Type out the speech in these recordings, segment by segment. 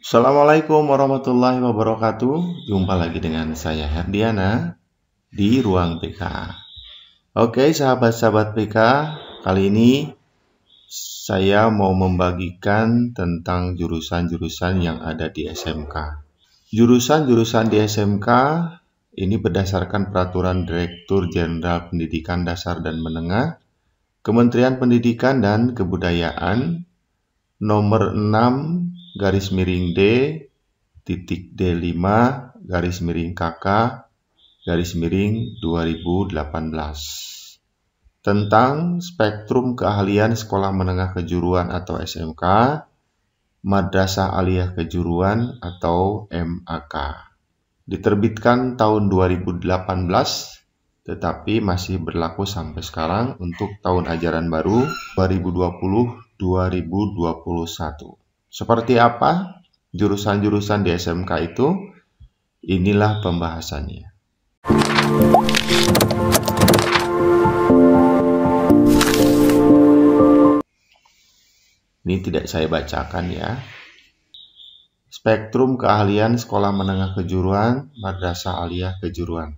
Assalamualaikum warahmatullahi wabarakatuh. Jumpa lagi dengan saya Herdiana di Ruang PK. Oke, sahabat-sahabat PK, kali ini saya mau membagikan tentang jurusan-jurusan yang ada di SMK. Jurusan-jurusan di SMK ini berdasarkan peraturan Direktur Jenderal Pendidikan Dasar dan Menengah Kementerian Pendidikan dan Kebudayaan nomor 6 garis miring D, titik D5, garis miring KK, garis miring 2018. Tentang spektrum keahlian sekolah menengah kejuruan atau SMK, Madrasah Aliyah Kejuruan atau MAK. Diterbitkan tahun 2018, tetapi masih berlaku sampai sekarang untuk tahun ajaran baru 2020-2021. Seperti apa jurusan-jurusan di SMK itu? Inilah pembahasannya. Ini tidak saya bacakan ya. Spektrum keahlian sekolah menengah kejuruan, madrasah aliyah kejuruan.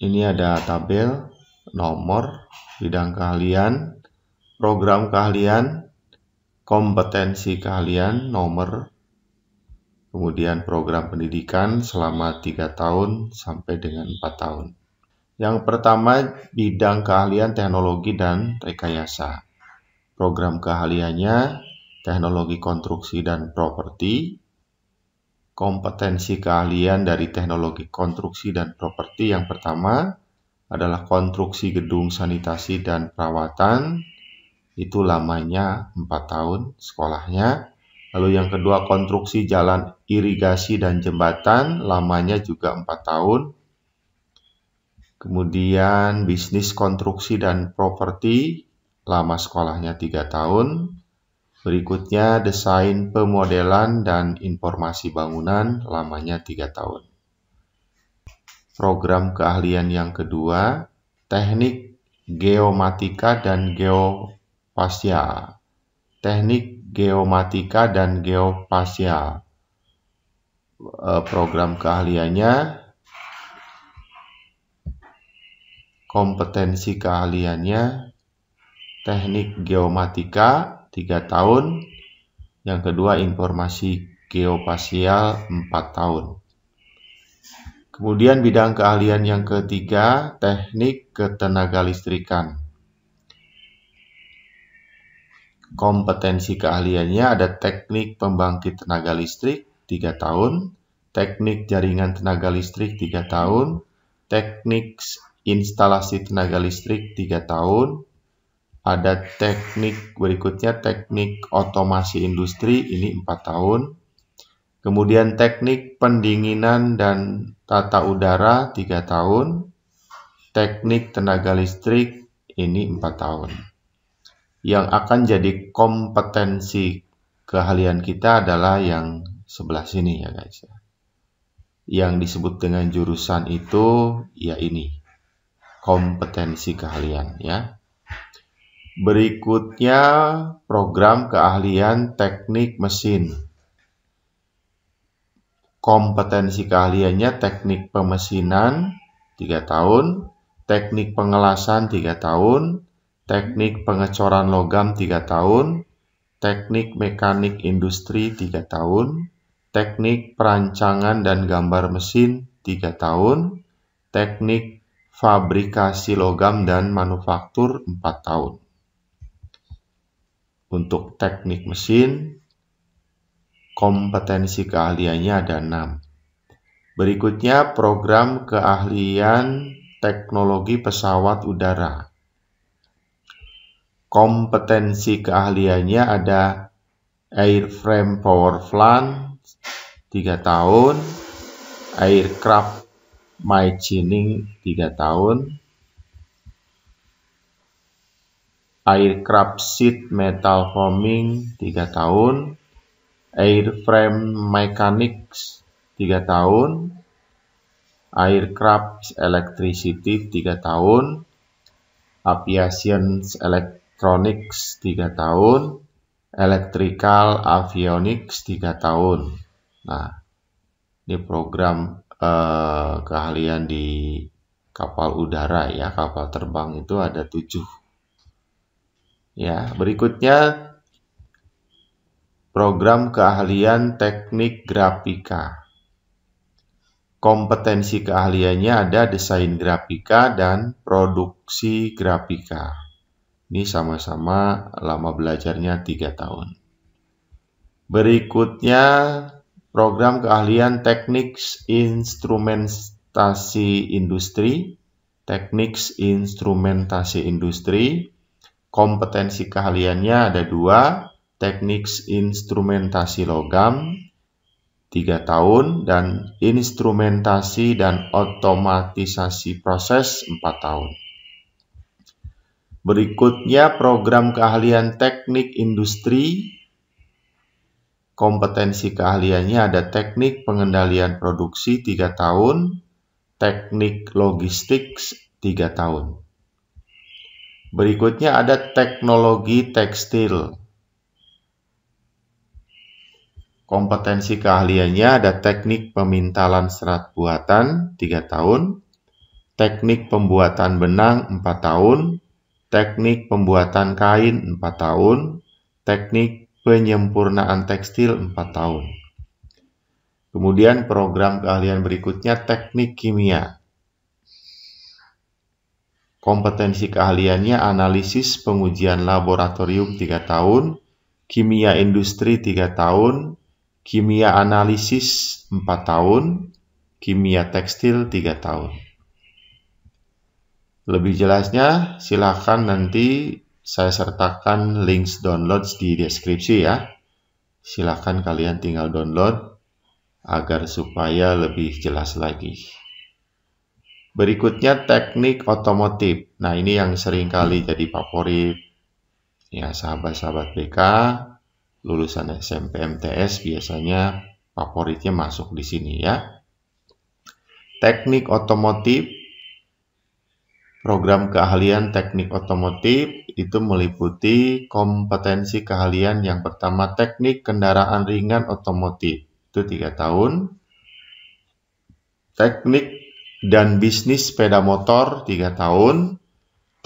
Ini ada tabel nomor bidang keahlian program keahlian, kompetensi keahlian nomor, kemudian program pendidikan selama 3 tahun sampai dengan 4 tahun. Yang pertama, bidang keahlian teknologi dan rekayasa. Program keahliannya teknologi konstruksi dan properti, kompetensi keahlian dari teknologi konstruksi dan properti yang pertama adalah konstruksi gedung sanitasi dan perawatan, itu lamanya 4 tahun sekolahnya. Lalu yang kedua konstruksi jalan irigasi dan jembatan lamanya juga 4 tahun. Kemudian bisnis konstruksi dan properti lama sekolahnya 3 tahun. Berikutnya desain pemodelan dan informasi bangunan lamanya 3 tahun. Program keahlian yang kedua, teknik geomatika dan geo geospasial, teknik geomatika dan geospasial. Eh, program keahliannya, kompetensi keahliannya, teknik geomatika tiga tahun, yang kedua informasi geospasial 4 tahun. Kemudian bidang keahlian yang ketiga, teknik ketenaga listrikan kompetensi keahliannya ada teknik pembangkit tenaga listrik 3 tahun, teknik jaringan tenaga listrik 3 tahun, teknik instalasi tenaga listrik 3 tahun, ada teknik berikutnya teknik otomasi industri ini 4 tahun, kemudian teknik pendinginan dan tata udara 3 tahun, teknik tenaga listrik ini 4 tahun yang akan jadi kompetensi keahlian kita adalah yang sebelah sini ya guys. Yang disebut dengan jurusan itu ya ini kompetensi keahlian ya. Berikutnya program keahlian teknik mesin. Kompetensi keahliannya teknik pemesinan 3 tahun, teknik pengelasan 3 tahun, teknik pengecoran logam 3 tahun, teknik mekanik industri 3 tahun, teknik perancangan dan gambar mesin 3 tahun, teknik fabrikasi logam dan manufaktur 4 tahun. Untuk teknik mesin, kompetensi keahliannya ada 6. Berikutnya program keahlian teknologi pesawat udara kompetensi keahliannya ada airframe power plant 3 tahun, aircraft my 3 tahun, aircraft seat metal forming 3 tahun, airframe mechanics 3 tahun, aircraft electricity 3 tahun, aviation electricity Electronics 3 tahun, Electrical Avionics 3 tahun. Nah, ini program eh, keahlian di kapal udara ya, kapal terbang itu ada 7. Ya, berikutnya program keahlian teknik grafika. Kompetensi keahliannya ada desain grafika dan produksi grafika. Ini sama-sama lama belajarnya 3 tahun. Berikutnya program keahlian teknik instrumentasi industri, teknik instrumentasi industri, kompetensi keahliannya ada dua, teknik instrumentasi logam, 3 tahun, dan instrumentasi dan otomatisasi proses 4 tahun. Berikutnya program keahlian teknik industri. Kompetensi keahliannya ada teknik pengendalian produksi 3 tahun, teknik logistik 3 tahun. Berikutnya ada teknologi tekstil. Kompetensi keahliannya ada teknik pemintalan serat buatan 3 tahun, teknik pembuatan benang 4 tahun, teknik pembuatan kain 4 tahun, teknik penyempurnaan tekstil 4 tahun. Kemudian program keahlian berikutnya teknik kimia. Kompetensi keahliannya analisis pengujian laboratorium 3 tahun, kimia industri 3 tahun, kimia analisis 4 tahun, kimia tekstil 3 tahun. Lebih jelasnya, silahkan nanti saya sertakan links download di deskripsi ya. Silahkan kalian tinggal download agar supaya lebih jelas lagi. Berikutnya teknik otomotif. Nah ini yang sering kali jadi favorit ya sahabat-sahabat BK lulusan SMP MTS biasanya favoritnya masuk di sini ya. Teknik otomotif Program keahlian teknik otomotif itu meliputi kompetensi keahlian yang pertama teknik kendaraan ringan otomotif, itu tiga tahun. Teknik dan bisnis sepeda motor tiga tahun.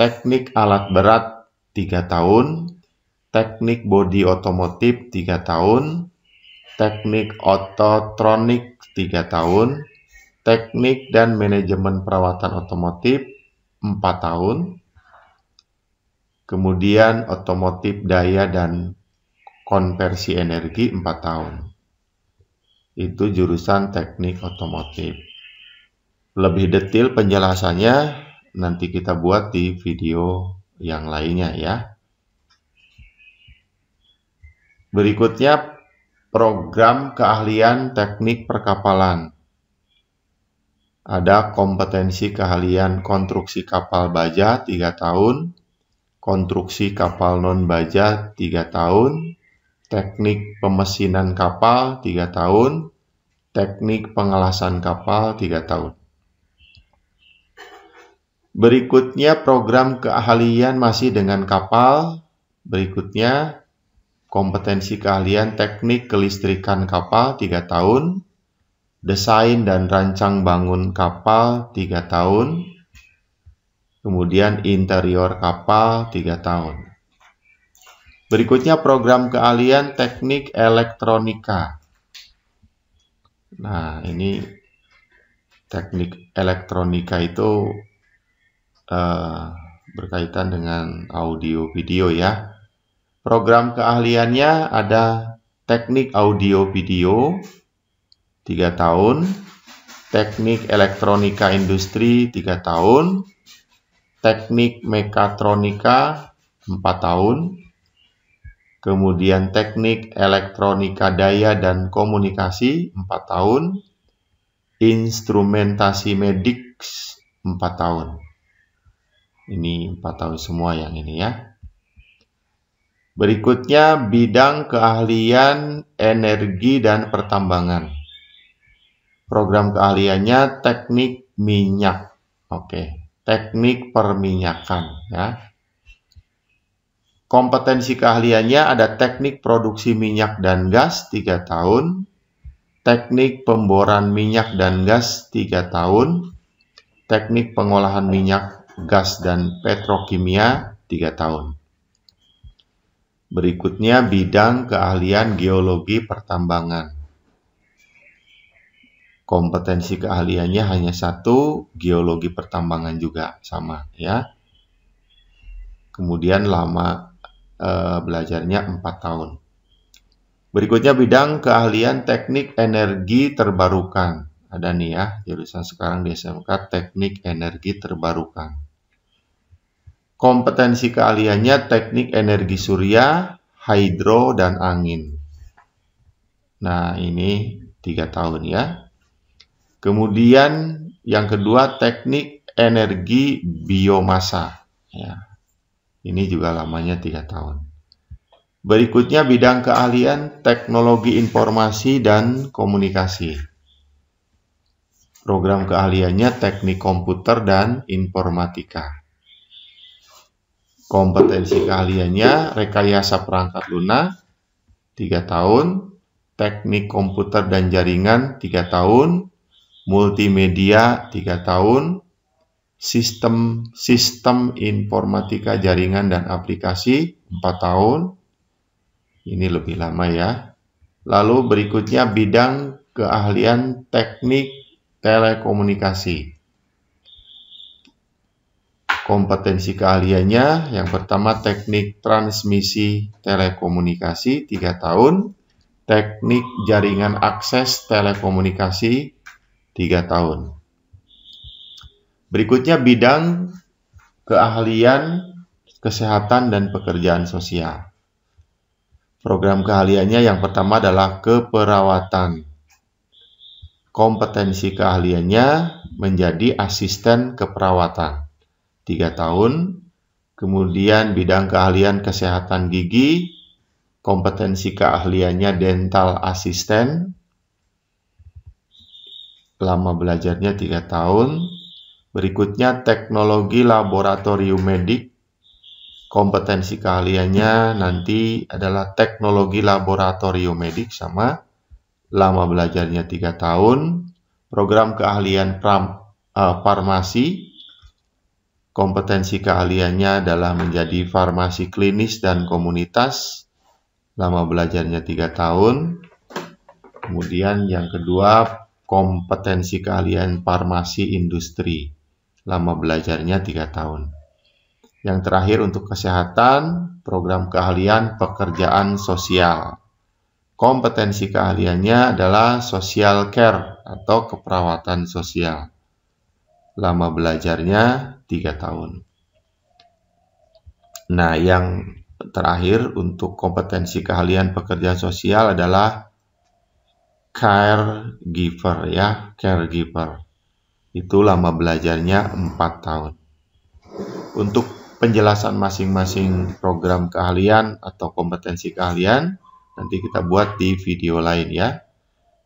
Teknik alat berat tiga tahun. Teknik bodi otomotif tiga tahun. Teknik ototronik tiga tahun. Teknik dan manajemen perawatan otomotif 4 tahun. Kemudian otomotif daya dan konversi energi 4 tahun. Itu jurusan teknik otomotif. Lebih detail penjelasannya nanti kita buat di video yang lainnya ya. Berikutnya program keahlian teknik perkapalan ada kompetensi keahlian konstruksi kapal baja 3 tahun, konstruksi kapal non-baja 3 tahun, teknik pemesinan kapal 3 tahun, teknik pengelasan kapal 3 tahun. Berikutnya program keahlian masih dengan kapal, berikutnya kompetensi keahlian teknik kelistrikan kapal 3 tahun, desain dan rancang bangun kapal 3 tahun, kemudian interior kapal 3 tahun. Berikutnya program keahlian teknik elektronika. Nah, ini teknik elektronika itu eh, berkaitan dengan audio video ya. Program keahliannya ada teknik audio video, 3 tahun, teknik elektronika industri 3 tahun, teknik mekatronika 4 tahun, kemudian teknik elektronika daya dan komunikasi 4 tahun, instrumentasi medik 4 tahun. Ini 4 tahun semua yang ini ya. Berikutnya bidang keahlian energi dan pertambangan program keahliannya teknik minyak. Oke, teknik perminyakan ya. Kompetensi keahliannya ada teknik produksi minyak dan gas 3 tahun, teknik pemboran minyak dan gas 3 tahun, teknik pengolahan minyak, gas dan petrokimia 3 tahun. Berikutnya bidang keahlian geologi pertambangan kompetensi keahliannya hanya satu, geologi pertambangan juga sama ya. Kemudian lama e, belajarnya 4 tahun. Berikutnya bidang keahlian teknik energi terbarukan. Ada nih ya, jurusan sekarang di SMK teknik energi terbarukan. Kompetensi keahliannya teknik energi surya, hidro, dan angin. Nah, ini tiga tahun ya. Kemudian yang kedua teknik energi biomasa. Ya. Ini juga lamanya tiga tahun. Berikutnya bidang keahlian teknologi informasi dan komunikasi. Program keahliannya teknik komputer dan informatika. Kompetensi keahliannya rekayasa perangkat lunak 3 tahun, teknik komputer dan jaringan 3 tahun, multimedia 3 tahun, sistem sistem informatika jaringan dan aplikasi 4 tahun. Ini lebih lama ya. Lalu berikutnya bidang keahlian teknik telekomunikasi. Kompetensi keahliannya yang pertama teknik transmisi telekomunikasi 3 tahun, teknik jaringan akses telekomunikasi tiga tahun. Berikutnya bidang keahlian kesehatan dan pekerjaan sosial. Program keahliannya yang pertama adalah keperawatan. Kompetensi keahliannya menjadi asisten keperawatan. tiga tahun. Kemudian bidang keahlian kesehatan gigi, kompetensi keahliannya dental asisten, lama belajarnya tiga tahun. Berikutnya teknologi laboratorium medik. Kompetensi keahliannya nanti adalah teknologi laboratorium medik sama lama belajarnya tiga tahun. Program keahlian pram, uh, farmasi. Kompetensi keahliannya adalah menjadi farmasi klinis dan komunitas. Lama belajarnya tiga tahun. Kemudian yang kedua kompetensi keahlian farmasi industri. Lama belajarnya tiga tahun. Yang terakhir untuk kesehatan, program keahlian pekerjaan sosial. Kompetensi keahliannya adalah social care atau keperawatan sosial. Lama belajarnya tiga tahun. Nah, yang terakhir untuk kompetensi keahlian pekerjaan sosial adalah caregiver ya, caregiver. Itu lama belajarnya 4 tahun. Untuk penjelasan masing-masing program keahlian atau kompetensi keahlian nanti kita buat di video lain ya.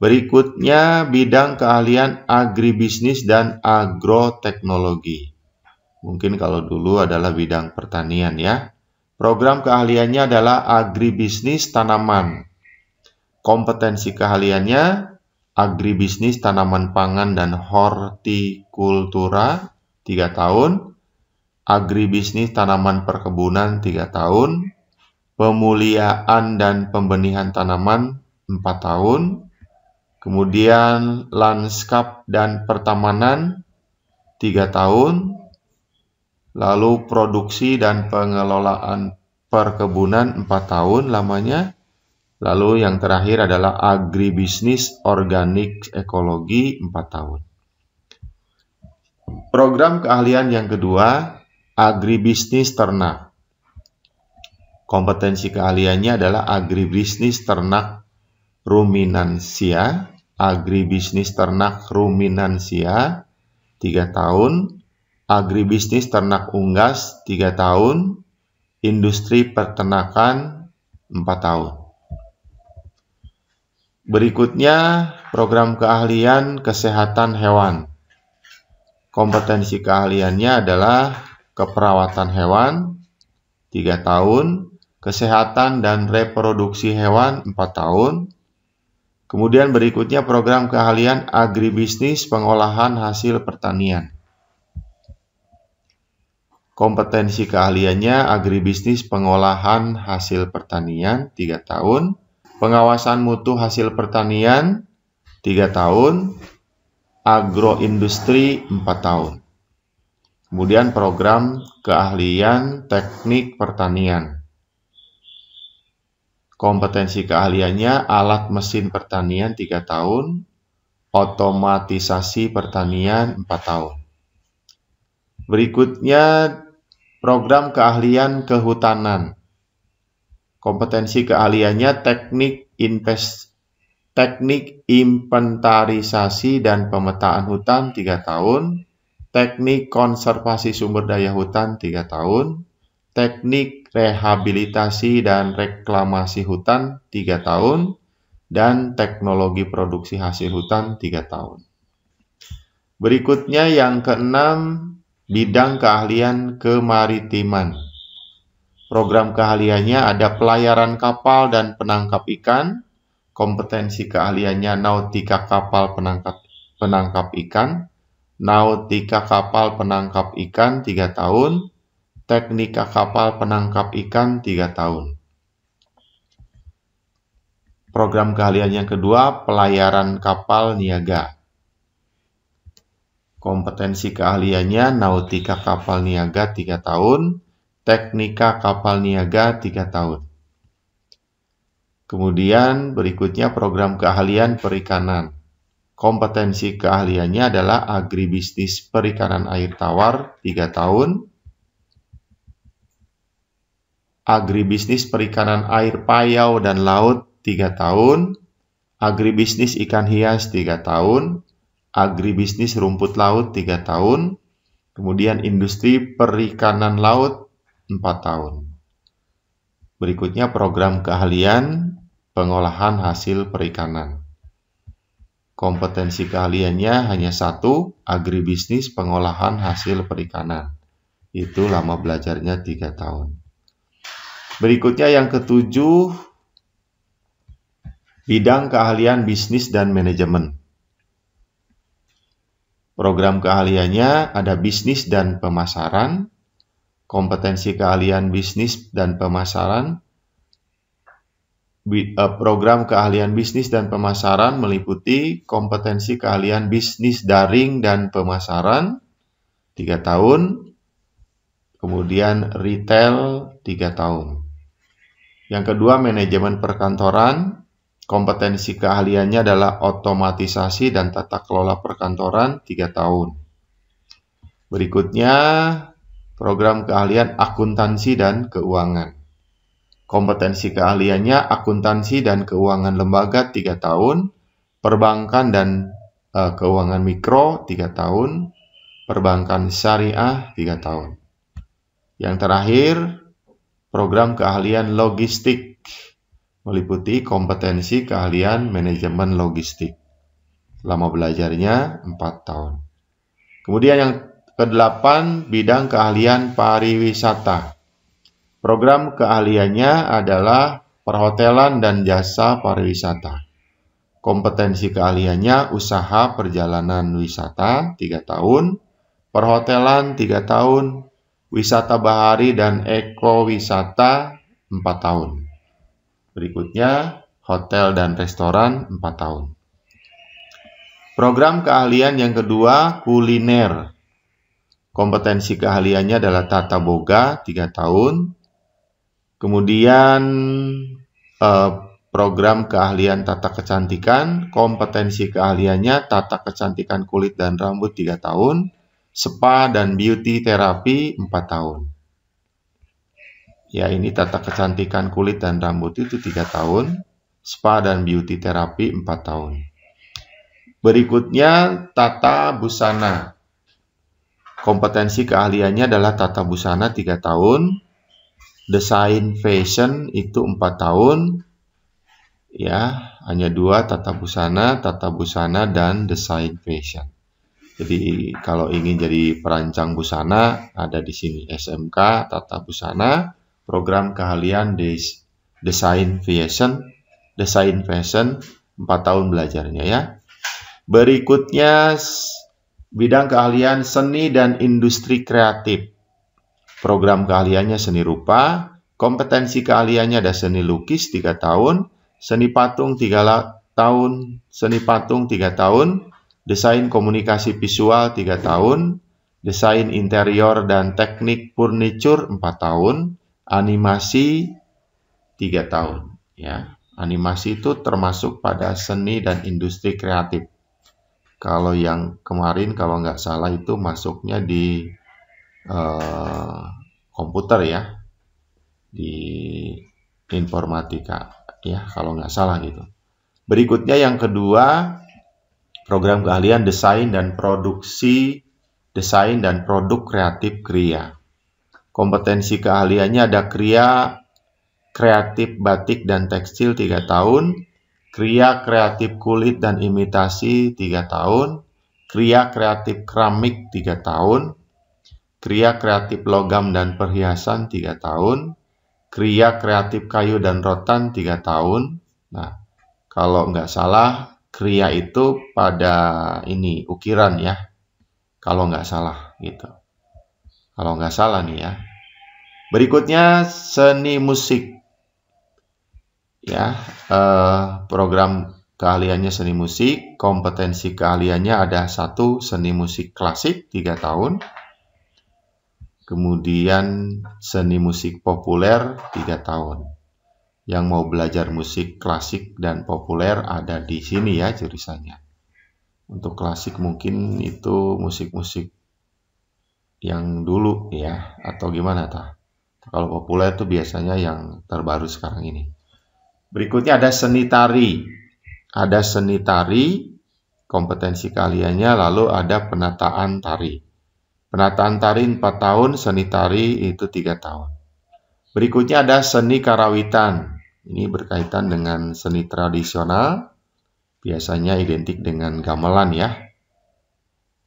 Berikutnya bidang keahlian agribisnis dan agroteknologi. Mungkin kalau dulu adalah bidang pertanian ya. Program keahliannya adalah agribisnis tanaman kompetensi keahliannya agribisnis tanaman pangan dan hortikultura 3 tahun, agribisnis tanaman perkebunan 3 tahun, pemuliaan dan pembenihan tanaman 4 tahun, kemudian lanskap dan pertamanan 3 tahun, lalu produksi dan pengelolaan perkebunan 4 tahun lamanya, Lalu yang terakhir adalah agribisnis organik ekologi 4 tahun. Program keahlian yang kedua, agribisnis ternak. Kompetensi keahliannya adalah agribisnis ternak ruminansia, agribisnis ternak ruminansia 3 tahun, agribisnis ternak unggas 3 tahun, industri peternakan 4 tahun. Berikutnya program keahlian kesehatan hewan. Kompetensi keahliannya adalah keperawatan hewan 3 tahun, kesehatan dan reproduksi hewan 4 tahun. Kemudian berikutnya program keahlian agribisnis pengolahan hasil pertanian. Kompetensi keahliannya agribisnis pengolahan hasil pertanian 3 tahun pengawasan mutu hasil pertanian 3 tahun, agroindustri 4 tahun. Kemudian program keahlian teknik pertanian. Kompetensi keahliannya alat mesin pertanian 3 tahun, otomatisasi pertanian 4 tahun. Berikutnya program keahlian kehutanan kompetensi keahliannya teknik invest teknik inventarisasi dan pemetaan hutan 3 tahun, teknik konservasi sumber daya hutan 3 tahun, teknik rehabilitasi dan reklamasi hutan 3 tahun, dan teknologi produksi hasil hutan 3 tahun. Berikutnya yang keenam, bidang keahlian kemaritiman. Program keahliannya ada pelayaran kapal dan penangkap ikan. Kompetensi keahliannya nautika kapal penangkap penangkap ikan. Nautika kapal penangkap ikan 3 tahun. Teknika kapal penangkap ikan 3 tahun. Program keahlian yang kedua, pelayaran kapal niaga. Kompetensi keahliannya nautika kapal niaga 3 tahun, teknika kapal niaga 3 tahun. Kemudian berikutnya program keahlian perikanan. Kompetensi keahliannya adalah agribisnis perikanan air tawar 3 tahun. Agribisnis perikanan air payau dan laut 3 tahun. Agribisnis ikan hias 3 tahun. Agribisnis rumput laut 3 tahun. Kemudian industri perikanan laut 4 tahun. Berikutnya program keahlian pengolahan hasil perikanan. Kompetensi keahliannya hanya satu, agribisnis pengolahan hasil perikanan. Itu lama belajarnya tiga tahun. Berikutnya yang ketujuh, bidang keahlian bisnis dan manajemen. Program keahliannya ada bisnis dan pemasaran, kompetensi keahlian bisnis dan pemasaran. Eh, program keahlian bisnis dan pemasaran meliputi kompetensi keahlian bisnis daring dan pemasaran 3 tahun, kemudian retail 3 tahun. Yang kedua, manajemen perkantoran. Kompetensi keahliannya adalah otomatisasi dan tata kelola perkantoran 3 tahun. Berikutnya, program keahlian akuntansi dan keuangan. Kompetensi keahliannya akuntansi dan keuangan lembaga 3 tahun, perbankan dan e, keuangan mikro 3 tahun, perbankan syariah 3 tahun. Yang terakhir, program keahlian logistik meliputi kompetensi keahlian manajemen logistik. Lama belajarnya 4 tahun. Kemudian yang kedelapan bidang keahlian pariwisata. Program keahliannya adalah perhotelan dan jasa pariwisata. Kompetensi keahliannya usaha perjalanan wisata 3 tahun, perhotelan 3 tahun, wisata bahari dan ekowisata 4 tahun. Berikutnya hotel dan restoran 4 tahun. Program keahlian yang kedua kuliner Kompetensi keahliannya adalah tata boga 3 tahun. Kemudian eh, program keahlian tata kecantikan, kompetensi keahliannya tata kecantikan kulit dan rambut 3 tahun, spa dan beauty terapi 4 tahun. Ya, ini tata kecantikan kulit dan rambut itu 3 tahun, spa dan beauty terapi 4 tahun. Berikutnya tata busana. Kompetensi keahliannya adalah tata busana 3 tahun, desain fashion itu 4 tahun. Ya, hanya dua tata busana, tata busana dan desain fashion. Jadi kalau ingin jadi perancang busana ada di sini SMK tata busana, program keahlian des desain fashion, desain fashion 4 tahun belajarnya ya. Berikutnya bidang keahlian seni dan industri kreatif. Program keahliannya seni rupa, kompetensi keahliannya ada seni lukis 3 tahun, seni patung 3 tahun, seni patung 3 tahun, desain komunikasi visual 3 tahun, desain interior dan teknik furniture 4 tahun, animasi 3 tahun ya. Animasi itu termasuk pada seni dan industri kreatif. Kalau yang kemarin kalau nggak salah itu masuknya di eh, komputer ya, di informatika ya kalau nggak salah gitu. Berikutnya yang kedua program keahlian desain dan produksi desain dan produk kreatif kria. Kompetensi keahliannya ada kria kreatif batik dan tekstil tiga tahun, Kria kreatif kulit dan imitasi 3 tahun, kria kreatif keramik 3 tahun, kria kreatif logam dan perhiasan 3 tahun, kria kreatif kayu dan rotan 3 tahun. Nah, kalau nggak salah, kria itu pada ini ukiran ya. Kalau nggak salah gitu. Kalau nggak salah nih ya. Berikutnya seni musik ya eh, program keahliannya seni musik, kompetensi keahliannya ada satu seni musik klasik tiga tahun, kemudian seni musik populer tiga tahun. Yang mau belajar musik klasik dan populer ada di sini ya jurusannya. Untuk klasik mungkin itu musik-musik yang dulu ya atau gimana tah? Kalau populer itu biasanya yang terbaru sekarang ini. Berikutnya ada seni tari. Ada seni tari, kompetensi kaliannya, lalu ada penataan tari. Penataan tari 4 tahun, seni tari itu 3 tahun. Berikutnya ada seni karawitan. Ini berkaitan dengan seni tradisional, biasanya identik dengan gamelan ya.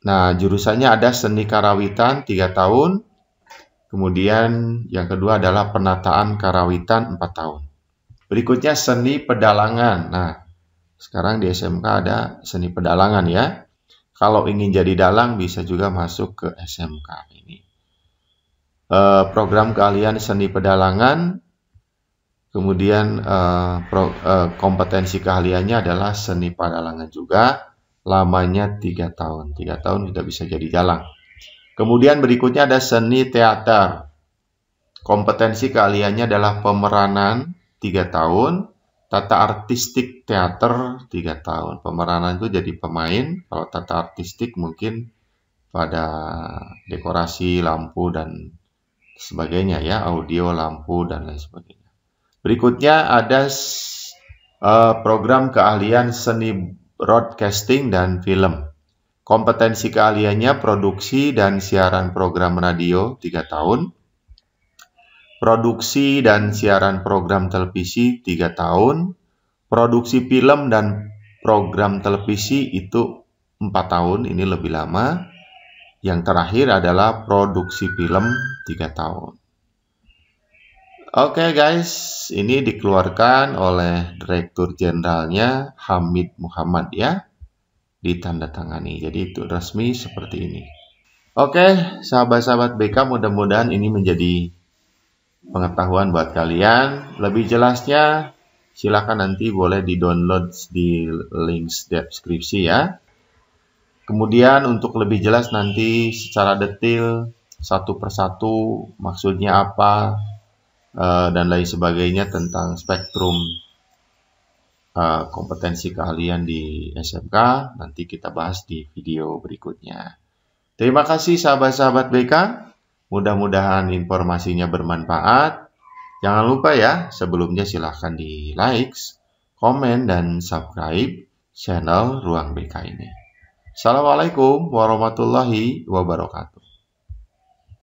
Nah, jurusannya ada seni karawitan 3 tahun. Kemudian yang kedua adalah penataan karawitan 4 tahun. Berikutnya seni pedalangan. Nah, sekarang di SMK ada seni pedalangan ya. Kalau ingin jadi dalang bisa juga masuk ke SMK ini. E, program kalian seni pedalangan, kemudian e, pro, e, kompetensi keahliannya adalah seni pedalangan juga. Lamanya tiga tahun. Tiga tahun sudah bisa jadi dalang. Kemudian berikutnya ada seni teater. Kompetensi keahliannya adalah pemeranan, tiga tahun, tata artistik teater tiga tahun. Pemeranan itu jadi pemain, kalau tata artistik mungkin pada dekorasi, lampu, dan sebagainya ya, audio, lampu, dan lain sebagainya. Berikutnya ada uh, program keahlian seni broadcasting dan film. Kompetensi keahliannya produksi dan siaran program radio 3 tahun produksi dan siaran program televisi 3 tahun, produksi film dan program televisi itu 4 tahun, ini lebih lama. Yang terakhir adalah produksi film 3 tahun. Oke okay guys, ini dikeluarkan oleh Direktur Jenderalnya Hamid Muhammad ya. Ditandatangani, jadi itu resmi seperti ini. Oke, okay, sahabat-sahabat BK mudah-mudahan ini menjadi pengetahuan buat kalian. Lebih jelasnya silakan nanti boleh di-download di link deskripsi ya. Kemudian untuk lebih jelas nanti secara detail satu persatu maksudnya apa eh, dan lain sebagainya tentang spektrum eh, kompetensi keahlian di SMK nanti kita bahas di video berikutnya. Terima kasih sahabat-sahabat BK. Mudah-mudahan informasinya bermanfaat. Jangan lupa ya, sebelumnya silahkan di like, komen, dan subscribe channel Ruang BK ini. Assalamualaikum warahmatullahi wabarakatuh.